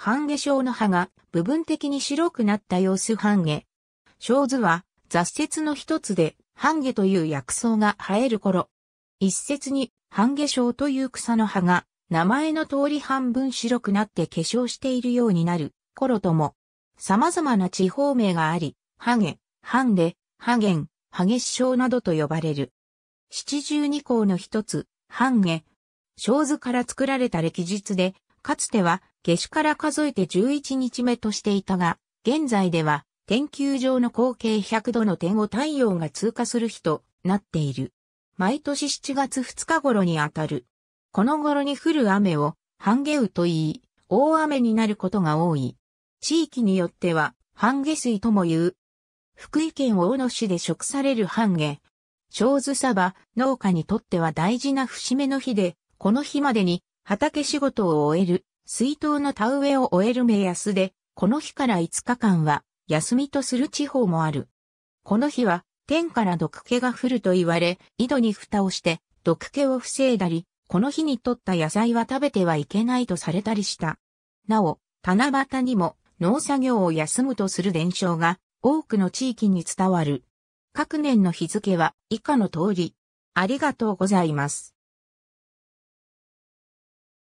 半夏症の葉が部分的に白くなった様子半夏。小図は雑節の一つで半夏という薬草が生える頃。一節に半夏症という草の葉が名前の通り半分白くなって化粧しているようになる頃とも様々な地方名があり、ハゲ、ハン半ハゲン、ハゲシ症などと呼ばれる。七十二項の一つ、ハンゲ、小図から作られた歴実で、かつては夏至から数えて11日目としていたが、現在では天球上の光景100度の点を太陽が通過する日となっている。毎年7月2日頃にあたる。この頃に降る雨を半ゲウと言い、大雨になることが多い。地域によっては半下水とも言う。福井県大野市で食される半ゲ。小豆サバ、農家にとっては大事な節目の日で、この日までに畑仕事を終える、水筒の田植えを終える目安で、この日から5日間は休みとする地方もある。この日は天から毒気が降ると言われ、井戸に蓋をして毒気を防いだり、この日に取った野菜は食べてはいけないとされたりした。なお、七夕にも農作業を休むとする伝承が多くの地域に伝わる。各年の日付は以下の通り。ありがとうございます。